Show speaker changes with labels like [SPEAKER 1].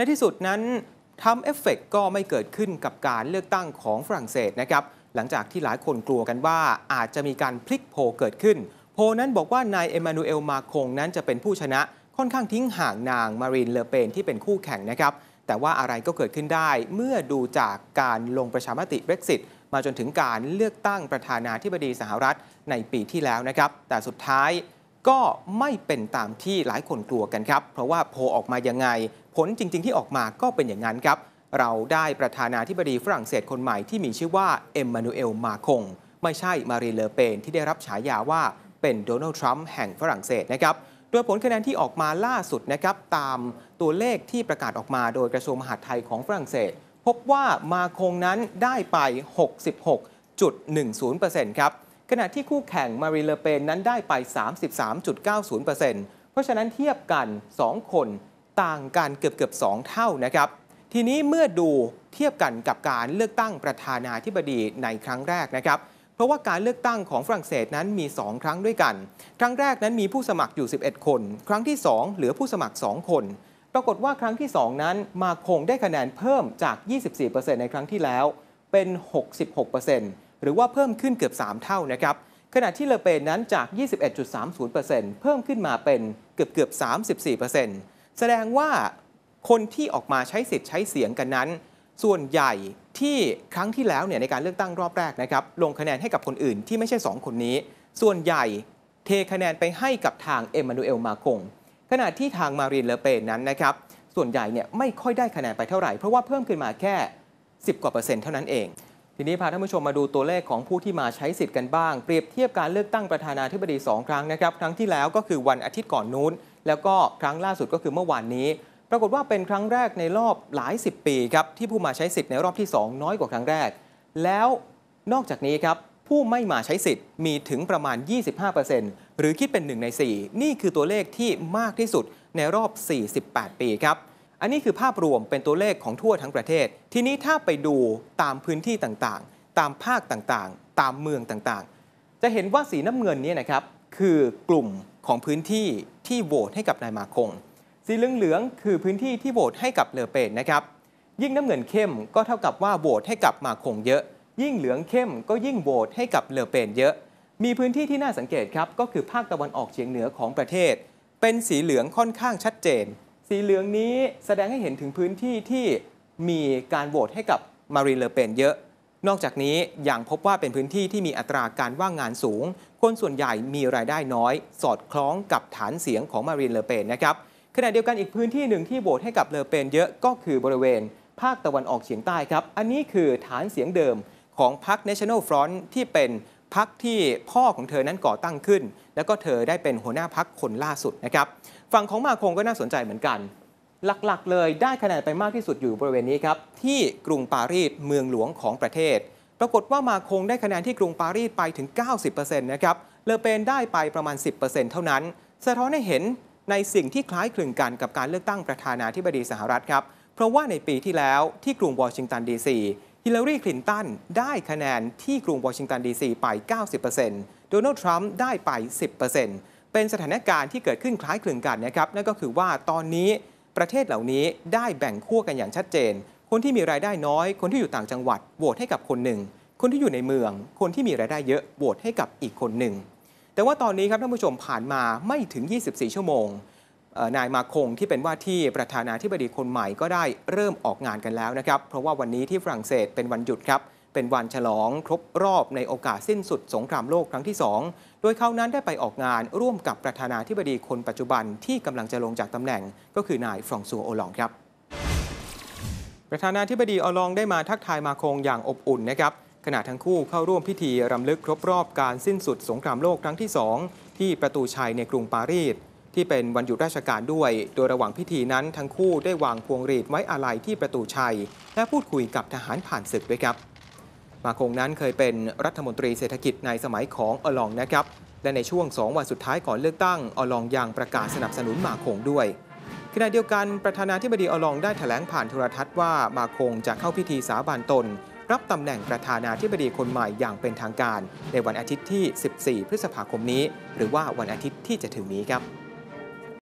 [SPEAKER 1] ในที่สุดนั้นทำเอฟเฟกก็ไม่เกิดขึ้นกับการเลือกตั้งของฝรั่งเศสนะครับ หลังจากที่หลายคนกลัวกันว่าอาจจะมีการพลิกโพเกิดขึ้นโพนั้นบอกว่านายเอมานูเอลมาคงนั้นจะเป็นผู้ชนะ ค่อนข้างทิ้งห่างนางมารีนเลอเปนที่เป็นคู่แข่งนะครับ แต่ว่าอะไรก็เกิดขึ้นได้ เมื่อดูจากการลงประชามติเบรกซิตมาจนถึงการเลือกตั้งประธานาธิบดีสหรัฐในปีที่แล้วนะครับแต่สุดท้ายก็ไม่เป็นตามที่หลายคนกลัวกันครับเพราะว่าโพออกมายังไงผลจริง ๆที่ออกมาก็เป็นอย่างนั้นครับ เราได้ประธานาธิบดีฝรั่งเศสคนใหม่ที่มีชื่อว่าเอ็มมานูเอลมาคงไม่ใช่มารีเลอเปนที่ได้รับฉายาว่าเป็นโดนัลด์ทรัมป์แห่งฝรั่งเศสนะครับโดยผลคะแนนที่ออกมาล่าสุดนะครับ ตามตัวเลขที่ประกาศออกมาโดยกระทรวงมหาดไทยของฝรั่งเศส พบว่ามาคงนั้นได้ไป 66.10%ครับขณะที่คู่แข่งมารีเลเปนนั้นได้ไป33.90%เพราะฉะนั้นเทียบกัน 2 คนต่างกันเกือบเกือบสองเท่านะครับ ทีนี้เมื่อดูเทียบกันกับการเลือกตั้งประธานาธิบดีในครั้งแรกนะครับ เพราะว่าการเลือกตั้งของฝรั่งเศสนั้นมี 2 ครั้งด้วยกัน ครั้งแรกนั้นมีผู้สมัครอยู่ 11 คน ครั้งที่2เหลือผู้สมัคร 2 คน ปรากฏว่าครั้งที่ 2 นั้นมาคงได้คะแนนเพิ่มจาก 24%ในครั้งที่แล้วเป็น 66%หรือว่าเพิ่มขึ้นเกือบ 3 เท่านะครับขณะที่เลเปนนั้นจาก 21.30%เพิ่มขึ้นมาเป็นเกือบเกือบ34%แสดงว่าคนที่ออกมาใช้สิทธิ์ใช้เสียงกันนั้น ส่วนใหญ่ที่ครั้งที่แล้วเนี่ยในการเลือกตั้งรอบแรกนะครับลงคะแนนให้กับคนอื่นที่ไม่ใช่ 2 คนนี้ ส่วนใหญ่เทคะแนนไปให้กับทางเอ็มมานูเอลมาคงขณะที่ทางมารีนเลเปนนั้นนะครับส่วนใหญ่เนี่ยไม่ค่อยได้คะแนนไปเท่าไหร่ เพราะว่าเพิ่มขึ้นมาแค่ 10กว่าเปอร์เซ็นต์เท่านั้นเองทีนี้พาท่านผู้ชมมาดูตัวเลขของผู้ที่มาใช้สิทธิ์กันบ้างเปรียบเทียบการเลือกตั้งประธานาธิบดี 2 ครั้งนะครับครั้งที่แล้วก็คือวันอาทิตย์ก่อนนู้น แล้วก็ครั้งล่าสุดก็คือเมื่อวานนี้ ปรากฏว่าเป็นครั้งแรกในรอบหลาย 10 ปีครับที่ผู้มาใช้สิทธิ์ในรอบที่2น้อยกว่าครั้งแรกแล้วนอกจากนี้ครับผู้ไม่มาใช้สิทธิ์มีถึงประมาณ 25%หรือคิดเป็น1ใน4 นี่คือตัวเลขที่มากที่สุดในรอบ 48 ปีครับอันนี้คือภาพรวมเป็นตัวเลขของทั่วทั้งประเทศ ทีนี้ถ้าไปดูตามพื้นที่ต่างๆ ตามภาคต่างๆ ตามเมืองต่างๆ จะเห็นว่าสีน้ำเงินนี้นะครับ คือกลุ่มของพื้นที่ที่โหวตให้กับนายมาคง สีเหลืองๆคือพื้นที่ที่โหวตให้กับเลอเปนนะครับ ยิ่งน้ำเงินเข้มก็เท่ากับว่าโหวตให้กับมาคงเยอะ ยิ่งเหลืองเข้มก็ยิ่งโหวตให้กับเลอเปนเยอะ มีพื้นที่ที่น่าสังเกตครับก็คือภาคตะวันออกเฉียงเหนือของประเทศ เป็นสีเหลืองค่อนข้างชัดเจนสีเหลืองนี้แสดงให้เห็นถึงพื้นที่ที่มีการโหวตให้กับมารีเลอเปนเยอะ นอกจากนี้ยังพบว่าเป็นพื้นที่ที่มีอัตราการว่างงานสูง คนส่วนใหญ่มีรายได้น้อย สอดคล้องกับฐานเสียงของมารีเลอเปนนะครับขณะเดียวกันอีกพื้นที่หนึ่งที่โหวตให้กับเลอเปนเยอะ ก็คือบริเวณภาคตะวันออกเฉียงใต้ครับ อันนี้คือฐานเสียงเดิมของพรรค National Front ที่เป็นพักที่พ่อของเธอนั้นก่อตั้งขึ้น แล้วก็เธอได้เป็นหัวหน้าพักคนล่าสุดนะครับฝั่งของมาคงก็น่าสนใจเหมือนกัน หลัก ๆ เลยได้คะแนนไปมากที่สุดอยู่บริเวณนี้ครับที่กรุงปารีสเมืองหลวงของประเทศ ปรากฏว่ามาคงได้คะแนนที่กรุงปารีสไปถึง90%นะครับเลอเปนได้ไปประมาณ 10%เท่านั้น สะท้อนให้เห็นในสิ่งที่คล้ายคลึงกันกับการเลือกตั้งประธานาธิบดีสหรัฐครับ เพราะว่าในปีที่แล้วที่กรุงวอชิงตัน ดีซีฮิลลารีคลินตันได้คะแนนที่กรุงวอชิงตันดีซีไป 90%โดนัลด์ทรัมป์ได้ไป 10%เป็นสถานการณ์ที่เกิดขึ้นคล้ายคลึงกันนะครับ นั่นก็คือว่าตอนนี้ประเทศเหล่านี้ได้แบ่งขั้วกันอย่างชัดเจน คนที่มีรายได้น้อย คนที่อยู่ต่างจังหวัด โหวตให้กับคนหนึ่ง คนที่อยู่ในเมือง คนที่มีรายได้เยอะ โหวตให้กับอีกคนหนึ่ง แต่ว่าตอนนี้ครับท่านผู้ชมผ่านมาไม่ถึง 24 ชั่วโมงนายมาคงที่เป็นว่าที่ประธานาธิบดีคนใหม่ก็ได้เริ่มออกงานกันแล้วนะครับ เพราะว่าวันนี้ที่ฝรั่งเศสเป็นวันหยุดครับ เป็นวันฉลองครบรอบในโอกาสสิ้นสุดสงครามโลกครั้งที่ 2 โดยเขานั้นได้ไปออกงานร่วมกับประธานาธิบดีคนปัจจุบันที่กำลังจะลงจากตำแหน่งก็คือนายฟรองซัวโอลองครับ ประธานาธิบดีอลองได้มาทักทายมาคงอย่างอบอุ่นนะครับขณะทั้งคู่เข้าร่วมพิธีรำลึก ครบรอบการสิ้นสุด สงครามโลกครั้งที่2ที่ประตูชัยในกรุงปารีสที่เป็นวันหยุดราชการด้วย โดยระหว่างพิธีนั้นทั้งคู่ได้วางพวงหรีดไว้อาลัยที่ประตูชัย และพูดคุยกับทหารผ่านศึกด้วยครับ มาคงนั้นเคยเป็นรัฐมนตรีเศรษฐกิจในสมัยของอลองนะครับ และในช่วง 2 วันสุดท้ายก่อนเลือกตั้งอลองยังประกาศสนับสนุนมาคงด้วย ขณะเดียวกันประธานาธิบดีอลองได้แถลงผ่านโทรทัศน์ว่ามาคงจะเข้าพิธีสาบานตน รับตำแหน่งประธานาธิบดีคนใหม่อย่างเป็นทางการ ในวันอาทิตย์ที่ 14 พฤษภาคมนี้ หรือว่าวันอาทิตย์ที่จะถึงนี้ครับ